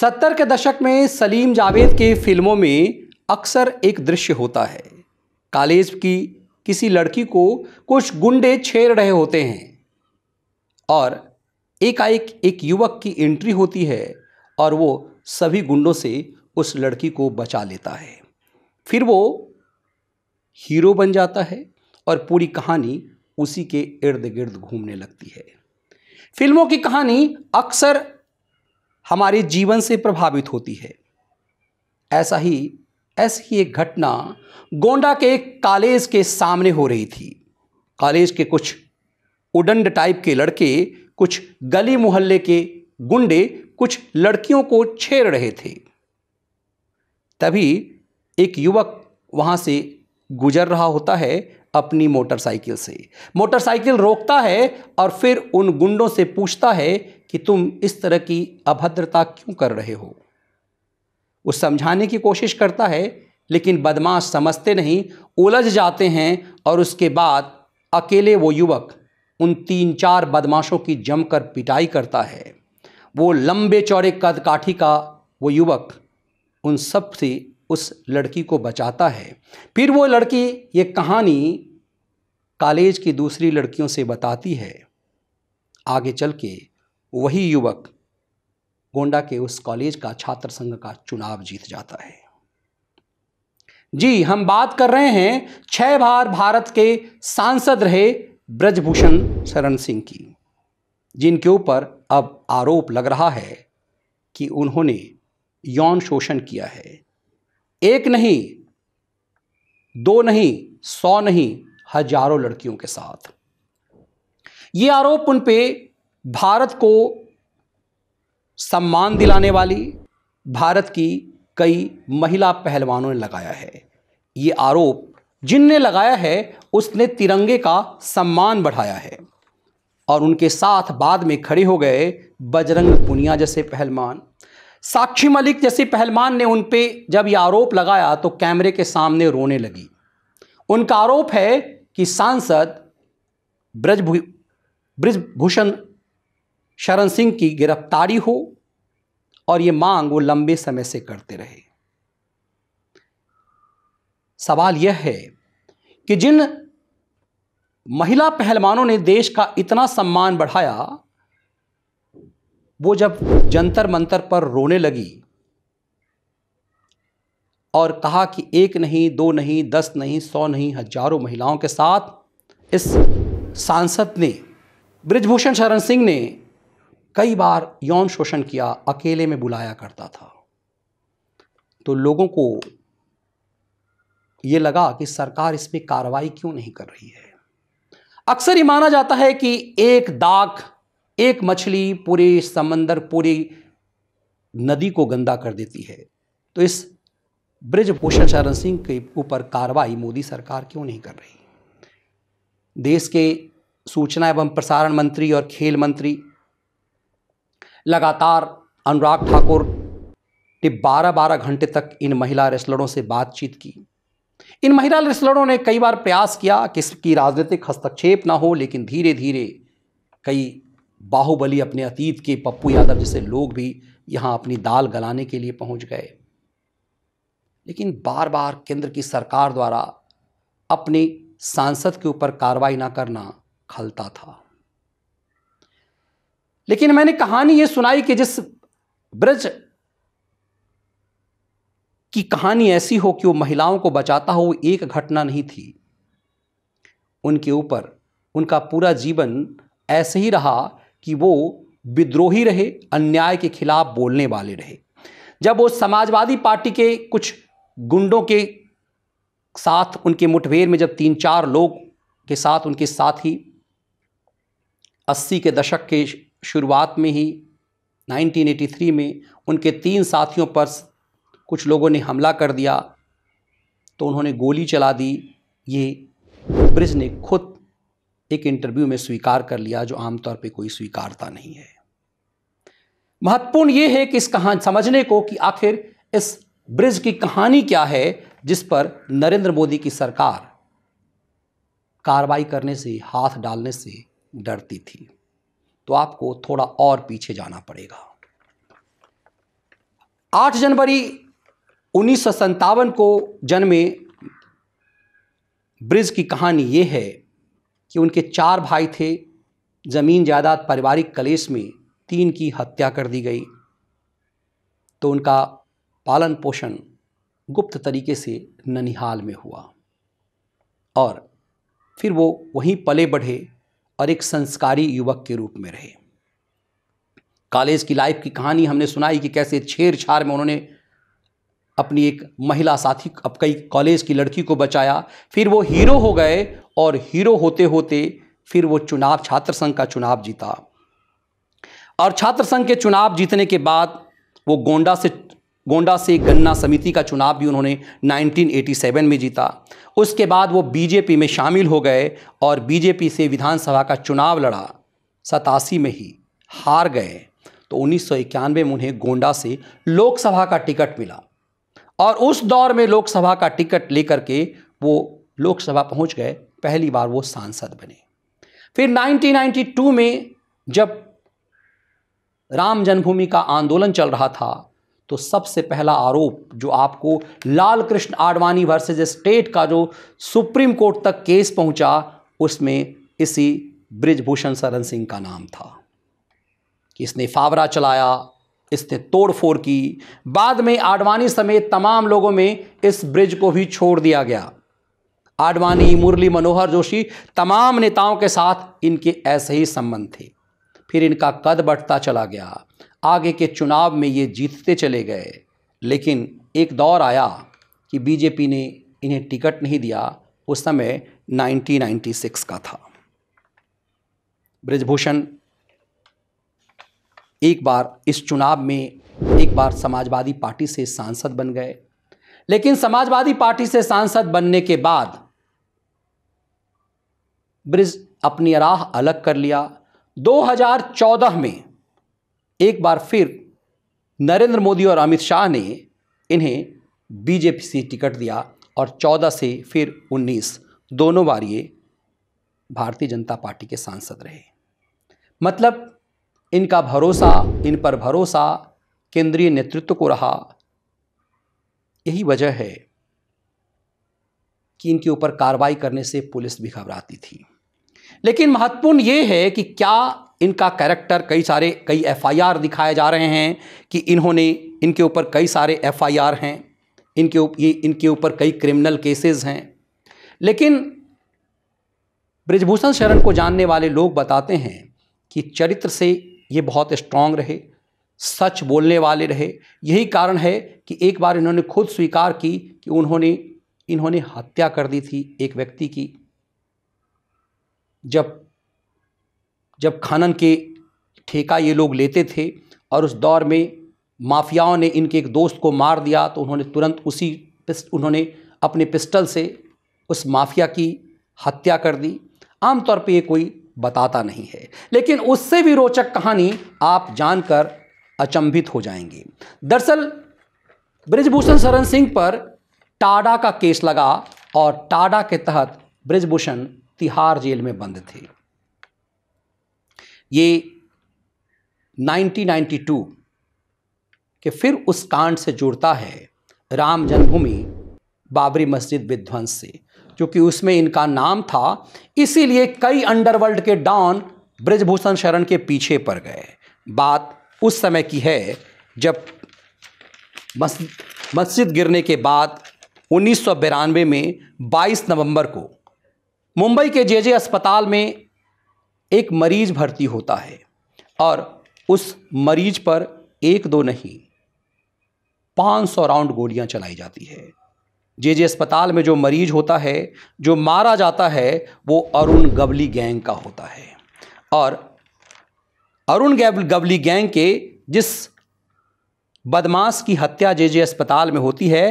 सत्तर के दशक में सलीम जावेद के फिल्मों में अक्सर एक दृश्य होता है कॉलेज की किसी लड़की को कुछ गुंडे छेड़ रहे होते हैं और एकाएक एक, एक युवक की एंट्री होती है और वो सभी गुंडों से उस लड़की को बचा लेता है फिर वो हीरो बन जाता है और पूरी कहानी उसी के इर्द गिर्द घूमने लगती है फिल्मों की कहानी अक्सर हमारे जीवन से प्रभावित होती है ऐसा ही ऐसी एक घटना गोंडा के एक कॉलेज के सामने हो रही थी कॉलेज के कुछ उडंड टाइप के लड़के कुछ गली मोहल्ले के गुंडे कुछ लड़कियों को छेड़ रहे थे तभी एक युवक वहाँ से गुजर रहा होता है अपनी मोटरसाइकिल से मोटरसाइकिल रोकता है और फिर उन गुंडों से पूछता है कि तुम इस तरह की अभद्रता क्यों कर रहे हो वो समझाने की कोशिश करता है लेकिन बदमाश समझते नहीं उलझ जाते हैं और उसके बाद अकेले वो युवक उन तीन चार बदमाशों की जमकर पिटाई करता है वो लंबे चौड़े कद काठी का वो युवक उन सब से उस लड़की को बचाता है फिर वो लड़की ये कहानी कॉलेज की दूसरी लड़कियों से बताती है आगे चल के वही युवक गोंडा के उस कॉलेज का छात्र संघ का चुनाव जीत जाता है जी हम बात कर रहे हैं छह बार भारत के सांसद रहे ब्रजभूषण शरण सिंह की जिनके ऊपर अब आरोप लग रहा है कि उन्होंने यौन शोषण किया है एक नहीं दो नहीं सौ नहीं हजारों लड़कियों के साथ ये आरोप उन पे भारत को सम्मान दिलाने वाली भारत की कई महिला पहलवानों ने लगाया है ये आरोप जिनने लगाया है उसने तिरंगे का सम्मान बढ़ाया है और उनके साथ बाद में खड़े हो गए बजरंग पुनिया जैसे पहलवान साक्षी मलिक जैसे पहलवान ने उन पर जब यह आरोप लगाया तो कैमरे के सामने रोने लगी उनका आरोप है कि सांसद ब्रजभूषण शरण सिंह की गिरफ्तारी हो और ये मांग वो लंबे समय से करते रहे सवाल यह है कि जिन महिला पहलवानों ने देश का इतना सम्मान बढ़ाया वो जब जंतर मंतर पर रोने लगी और कहा कि एक नहीं दो नहीं दस नहीं सौ नहीं हजारों महिलाओं के साथ इस सांसद ने ब्रिजभूषण शरण सिंह ने कई बार यौन शोषण किया अकेले में बुलाया करता था तो लोगों को ये लगा कि सरकार इसमें कार्रवाई क्यों नहीं कर रही है अक्सर ये माना जाता है कि एक दाग एक मछली पूरे समंदर पूरी नदी को गंदा कर देती है तो इस ब्रजभूषण चरण सिंह के ऊपर कार्रवाई मोदी सरकार क्यों नहीं कर रही देश के सूचना एवं प्रसारण मंत्री और खेल मंत्री लगातार अनुराग ठाकुर ने बारह बारह घंटे तक इन महिला रेसलरों से बातचीत की इन महिला रेसलरों ने कई बार प्रयास किया कि इसकी राजनीतिक हस्तक्षेप ना हो लेकिन धीरे धीरे कई बाहुबली अपने अतीत के पप्पू यादव जैसे लोग भी यहाँ अपनी दाल गलाने के लिए पहुँच गए लेकिन बार बार केंद्र की सरकार द्वारा अपने सांसद के ऊपर कार्रवाई ना करना खलता था लेकिन मैंने कहानी ये सुनाई कि जिस ब्रज की कहानी ऐसी हो कि वो महिलाओं को बचाता हो वो एक घटना नहीं थी उनके ऊपर उनका पूरा जीवन ऐसे ही रहा कि वो विद्रोही रहे अन्याय के खिलाफ बोलने वाले रहे जब वो समाजवादी पार्टी के कुछ गुंडों के साथ उनके मुठभेड़ में जब तीन चार लोग के साथ उनके साथ ही अस्सी के दशक के शुरुआत में ही 1983 में उनके तीन साथियों पर कुछ लोगों ने हमला कर दिया तो उन्होंने गोली चला दी ये ब्रिज ने खुद एक इंटरव्यू में स्वीकार कर लिया जो आमतौर पे कोई स्वीकारता नहीं है महत्वपूर्ण यह है कि इस कहानी समझने को कि आखिर इस ब्रिज की कहानी क्या है जिस पर नरेंद्र मोदी की सरकार कार्रवाई करने से हाथ डालने से डरती थी तो आपको थोड़ा और पीछे जाना पड़ेगा 8 जनवरी उन्नीस को जन्मे ब्रिज की कहानी यह है कि उनके चार भाई थे ज़मीन जायदाद पारिवारिक कलेश में तीन की हत्या कर दी गई तो उनका पालन पोषण गुप्त तरीके से ननिहाल में हुआ और फिर वो वहीं पले बढ़े और एक संस्कारी युवक के रूप में रहे कॉलेज की लाइफ की कहानी हमने सुनाई कि कैसे छेड़छाड़ में उन्होंने अपनी एक महिला साथी अब कई कॉलेज की लड़की को बचाया फिर वो हीरो हो गए और हीरो होते होते फिर वो चुनाव छात्र संघ का चुनाव जीता और छात्र संघ के चुनाव जीतने के बाद वो गोंडा से गोंडा से गन्ना समिति का चुनाव भी उन्होंने 1987 में जीता उसके बाद वो बीजेपी में शामिल हो गए और बीजेपी से विधानसभा का चुनाव लड़ा सतासी में ही हार गए तो उन्नीस में उन्हें गोंडा से लोकसभा का टिकट मिला और उस दौर में लोकसभा का टिकट लेकर के वो लोकसभा पहुंच गए पहली बार वो सांसद बने फिर 1992 में जब राम जन्मभूमि का आंदोलन चल रहा था तो सबसे पहला आरोप जो आपको लाल कृष्ण आडवाणी वर्सेज स्टेट का जो सुप्रीम कोर्ट तक केस पहुंचा उसमें इसी ब्रिजभूषण शरण सिंह का नाम था कि इसने फावरा चलाया इसने तोड़फोड़ की बाद में आडवाणी समेत तमाम लोगों में इस ब्रिज को भी छोड़ दिया गया आडवाणी मुरली मनोहर जोशी तमाम नेताओं के साथ इनके ऐसे ही संबंध थे फिर इनका कद बढ़ता चला गया आगे के चुनाव में ये जीतते चले गए लेकिन एक दौर आया कि बीजेपी ने इन्हें टिकट नहीं दिया उस समय 1996 का था ब्रजभूषण एक बार इस चुनाव में एक बार समाजवादी पार्टी से सांसद बन गए लेकिन समाजवादी पार्टी से सांसद बनने के बाद ब्रिज अपनी राह अलग कर लिया 2014 में एक बार फिर नरेंद्र मोदी और अमित शाह ने इन्हें बीजेपी से टिकट दिया और 14 से फिर 19 दोनों बार ये भारतीय जनता पार्टी के सांसद रहे मतलब इनका भरोसा इन पर भरोसा केंद्रीय नेतृत्व को रहा यही वजह है कि इनके ऊपर कार्रवाई करने से पुलिस भी घबराती थी लेकिन महत्वपूर्ण ये है कि क्या इनका कैरेक्टर कई सारे कई एफआईआर दिखाए जा रहे हैं कि इन्होंने इनके ऊपर कई सारे एफआईआर हैं इनके उप, ये इनके ऊपर कई क्रिमिनल केसेस हैं लेकिन ब्रिजभूषण शरण को जानने वाले लोग बताते हैं कि चरित्र से ये बहुत स्ट्रांग रहे सच बोलने वाले रहे यही कारण है कि एक बार इन्होंने खुद स्वीकार की कि उन्होंने इन्होंने हत्या कर दी थी एक व्यक्ति की जब जब खनन के ठेका ये लोग लेते थे और उस दौर में माफियाओं ने इनके एक दोस्त को मार दिया तो उन्होंने तुरंत उसी पिस्ट उन्होंने अपने पिस्टल से उस माफिया की हत्या कर दी आमतौर पे ये कोई बताता नहीं है लेकिन उससे भी रोचक कहानी आप जानकर अचंभित हो जाएंगे दरअसल ब्रिजभूषण शरण सिंह पर टाडा का केस लगा और टाडा के तहत ब्रिजभूषण तिहाड़ जेल में बंद थे ये 1992 के फिर उस कांड से जुड़ता है राम जन्मभूमि बाबरी मस्जिद विध्वंस से क्योंकि उसमें इनका नाम था इसीलिए कई अंडरवर्ल्ड के डॉन ब्रजभूषण शरण के पीछे पड़ गए बात उस समय की है जब मस्जिद गिरने के बाद उन्नीस में 22 नवंबर को मुंबई के जे जे अस्पताल में एक मरीज भर्ती होता है और उस मरीज पर एक दो नहीं 500 राउंड गोलियां चलाई जाती है जे जे अस्पताल में जो मरीज होता है जो मारा जाता है वो अरुण गबली गैंग का होता है और अरुण गबली गैंग के जिस बदमाश की हत्या जे जे अस्पताल में होती है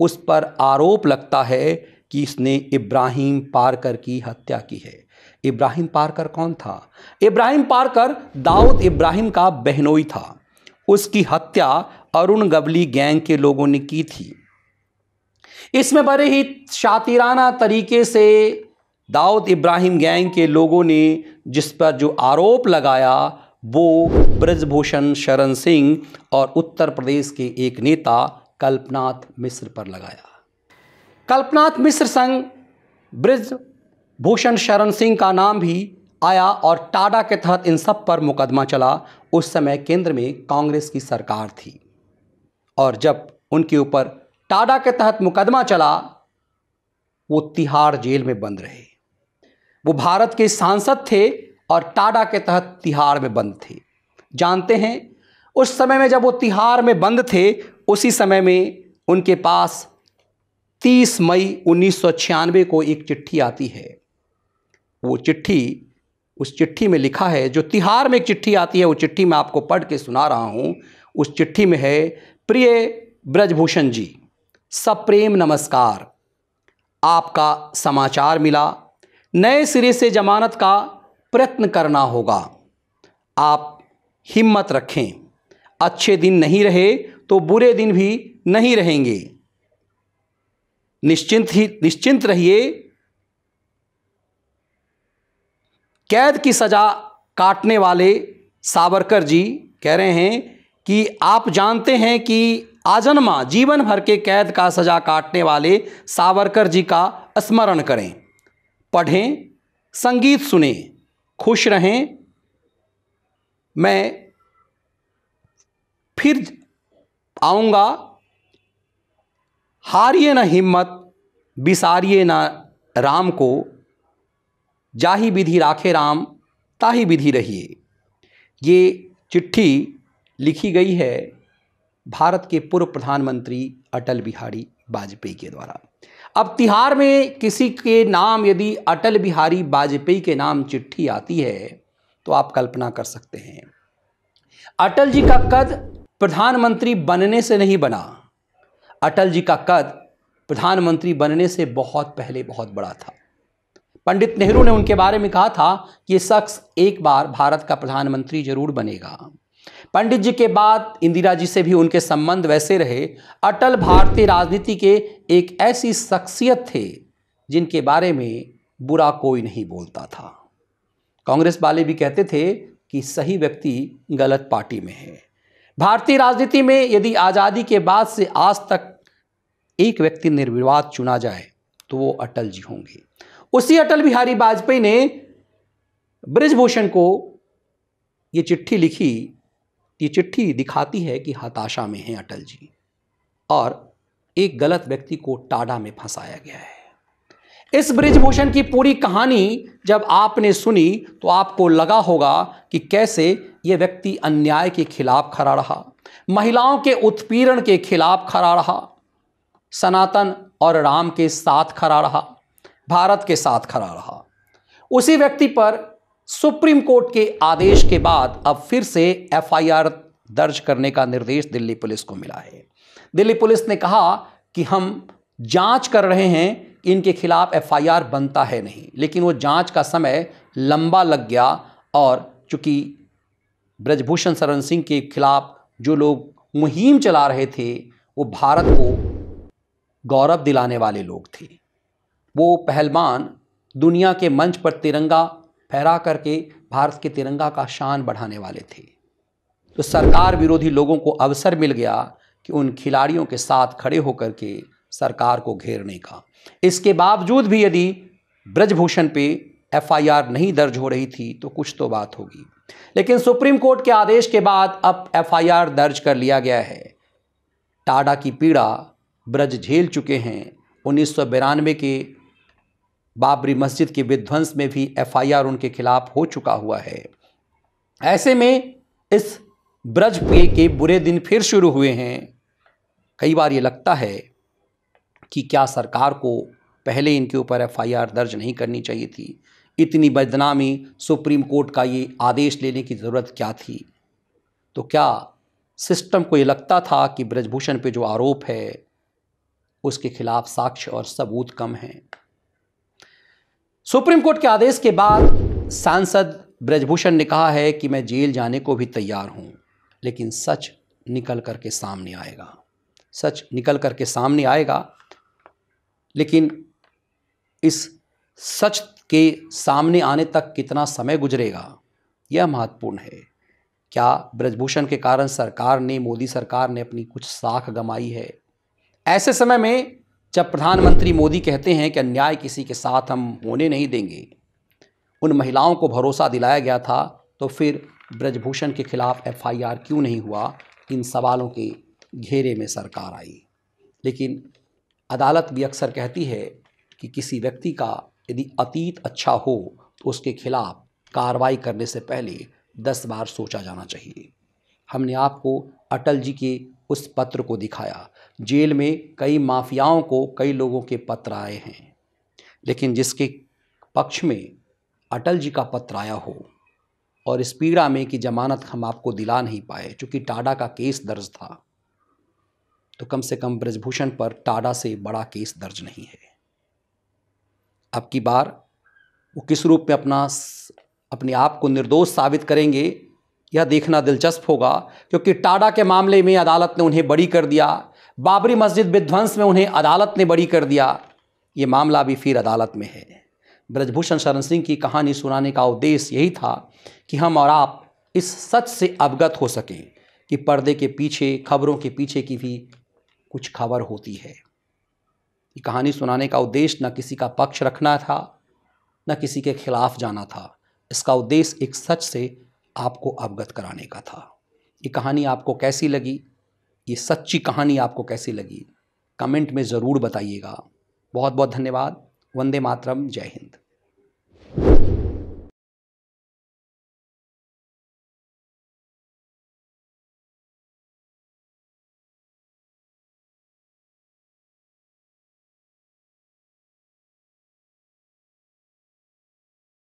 उस पर आरोप लगता है कि इसने इब्राहिम पारकर की हत्या की है इब्राहिम पारकर कौन था इब्राहिम पारकर दाऊद इब्राहिम का बहनोई था उसकी हत्या अरुण गबली गैंग के लोगों ने की थी इसमें बड़े ही शातिराना तरीके से दाऊद इब्राहिम गैंग के लोगों ने जिस पर जो आरोप लगाया वो ब्रजभूषण शरण सिंह और उत्तर प्रदेश के एक नेता कल्पनाथ मिश्र पर लगाया कल्पनाथ मिश्र संग ब्रज भूषण शरण सिंह का नाम भी आया और टाडा के तहत इन सब पर मुकदमा चला उस समय केंद्र में कांग्रेस की सरकार थी और जब उनके ऊपर टाडा के तहत मुकदमा चला वो तिहाड़ जेल में बंद रहे वो भारत के सांसद थे और टाडा के तहत तिहाड़ में बंद थे जानते हैं उस समय में जब वो तिहाड़ में बंद थे उसी समय में उनके पास 30 मई उन्नीस को एक चिट्ठी आती है वो चिट्ठी उस चिट्ठी में लिखा है जो तिहार में एक चिट्ठी आती है वो चिट्ठी मैं आपको पढ़ के सुना रहा हूँ उस चिट्ठी में है प्रिय ब्रजभूषण जी सप्रेम नमस्कार आपका समाचार मिला नए सिरे से जमानत का प्रयत्न करना होगा आप हिम्मत रखें अच्छे दिन नहीं रहे तो बुरे दिन भी नहीं रहेंगे निश्चिंत ही निश्चिंत रहिए कैद की सजा काटने वाले सावरकर जी कह रहे हैं कि आप जानते हैं कि आजन्मा जीवन भर के कैद का सजा काटने वाले सावरकर जी का स्मरण करें पढ़ें संगीत सुने खुश रहें मैं फिर आऊँगा हारिए न हिम्मत बिसारिए न राम को जाही विधि राखे राम ताही विधि रहिए ये चिट्ठी लिखी गई है भारत के पूर्व प्रधानमंत्री अटल बिहारी वाजपेयी के द्वारा अब तिहार में किसी के नाम यदि अटल बिहारी वाजपेयी के नाम चिट्ठी आती है तो आप कल्पना कर सकते हैं अटल जी का कद प्रधानमंत्री बनने से नहीं बना अटल जी का कद प्रधानमंत्री बनने से बहुत पहले बहुत बड़ा था पंडित नेहरू ने उनके बारे में कहा था कि शख्स एक बार भारत का प्रधानमंत्री जरूर बनेगा पंडित जी के बाद इंदिरा जी से भी उनके संबंध वैसे रहे अटल भारतीय राजनीति के एक ऐसी शख्सियत थे जिनके बारे में बुरा कोई नहीं बोलता था कांग्रेस वाले भी कहते थे कि सही व्यक्ति गलत पार्टी में है भारतीय राजनीति में यदि आज़ादी के बाद से आज तक एक व्यक्ति निर्विवाद चुना जाए तो वो अटल जी होंगे उसी अटल बिहारी वाजपेयी ने ब्रजभूषण को ये चिट्ठी लिखी ये चिट्ठी दिखाती है कि हताशा में हैं अटल जी और एक गलत व्यक्ति को टाडा में फंसाया गया है इस ब्रिजभूषण की पूरी कहानी जब आपने सुनी तो आपको लगा होगा कि कैसे ये व्यक्ति अन्याय के खिलाफ खड़ा रहा महिलाओं के उत्पीड़न के खिलाफ खड़ा रहा सनातन और राम के साथ खड़ा रहा भारत के साथ खड़ा रहा उसी व्यक्ति पर सुप्रीम कोर्ट के आदेश के बाद अब फिर से एफआईआर दर्ज करने का निर्देश दिल्ली पुलिस को मिला है दिल्ली पुलिस ने कहा कि हम जांच कर रहे हैं कि इनके खिलाफ एफआईआर बनता है नहीं लेकिन वो जांच का समय लंबा लग गया और चूंकि ब्रजभूषण शरण सिंह के खिलाफ जो लोग मुहिम चला रहे थे वो भारत को गौरव दिलाने वाले लोग थे वो पहलवान दुनिया के मंच पर तिरंगा फहरा करके भारत के तिरंगा का शान बढ़ाने वाले थे तो सरकार विरोधी लोगों को अवसर मिल गया कि उन खिलाड़ियों के साथ खड़े होकर के सरकार को घेरने का इसके बावजूद भी यदि ब्रजभूषण पे एफआईआर नहीं दर्ज हो रही थी तो कुछ तो बात होगी लेकिन सुप्रीम कोर्ट के आदेश के बाद अब एफआईआर दर्ज कर लिया गया है टाडा की पीड़ा ब्रज झेल चुके हैं उन्नीस के बाबरी मस्जिद के विध्वंस में भी एफआईआर उनके खिलाफ हो चुका हुआ है ऐसे में इस ब्रज पे के बुरे दिन फिर शुरू हुए हैं कई बार ये लगता है कि क्या सरकार को पहले इनके ऊपर एफआईआर दर्ज नहीं करनी चाहिए थी इतनी बदनामी सुप्रीम कोर्ट का ये आदेश लेने की ज़रूरत क्या थी तो क्या सिस्टम को ये लगता था कि ब्रजभूषण पे जो आरोप है उसके खिलाफ साक्ष्य और सबूत कम हैं सुप्रीम कोर्ट के आदेश के बाद सांसद ब्रजभूषण ने कहा है कि मैं जेल जाने को भी तैयार हूँ लेकिन सच निकल कर के सामने आएगा सच निकल कर के सामने आएगा लेकिन इस सच के सामने आने तक कितना समय गुजरेगा यह महत्वपूर्ण है क्या ब्रजभूषण के कारण सरकार ने मोदी सरकार ने अपनी कुछ साख गमाई है ऐसे समय में जब प्रधानमंत्री मोदी कहते हैं कि अन्याय किसी के साथ हम होने नहीं देंगे उन महिलाओं को भरोसा दिलाया गया था तो फिर ब्रजभूषण के खिलाफ एफआईआर क्यों नहीं हुआ इन सवालों के घेरे में सरकार आई लेकिन अदालत भी अक्सर कहती है कि किसी व्यक्ति का यदि अतीत अच्छा हो तो उसके खिलाफ कार्रवाई करने से पहले दस बार सोचा जाना चाहिए हमने आपको अटल जी के उस पत्र को दिखाया जेल में कई माफियाओं को कई लोगों के पत्र आए हैं लेकिन जिसके पक्ष में अटल जी का पत्र आया हो और इस पीड़ा में कि जमानत हम आपको दिला नहीं पाए चूंकि टाडा का केस दर्ज था तो कम से कम ब्रजभूषण पर टाडा से बड़ा केस दर्ज नहीं है अब की बार वो किस रूप में अपना अपने आप को निर्दोष साबित करेंगे यह देखना दिलचस्प होगा क्योंकि टाडा के मामले में अदालत ने उन्हें बड़ी कर दिया बाबरी मस्जिद विध्वंस में उन्हें अदालत ने बड़ी कर दिया ये मामला भी फिर अदालत में है ब्रजभूषण शरण सिंह की कहानी सुनाने का उद्देश्य यही था कि हम और आप इस सच से अवगत हो सकें कि पर्दे के पीछे खबरों के पीछे की भी कुछ खबर होती है ये कहानी सुनाने का उद्देश्य न किसी का पक्ष रखना था न किसी के खिलाफ जाना था इसका उद्देश्य एक सच से आपको अवगत कराने का था ये कहानी आपको कैसी लगी ये सच्ची कहानी आपको कैसी लगी कमेंट में ज़रूर बताइएगा बहुत बहुत धन्यवाद वंदे मातरम जय हिंद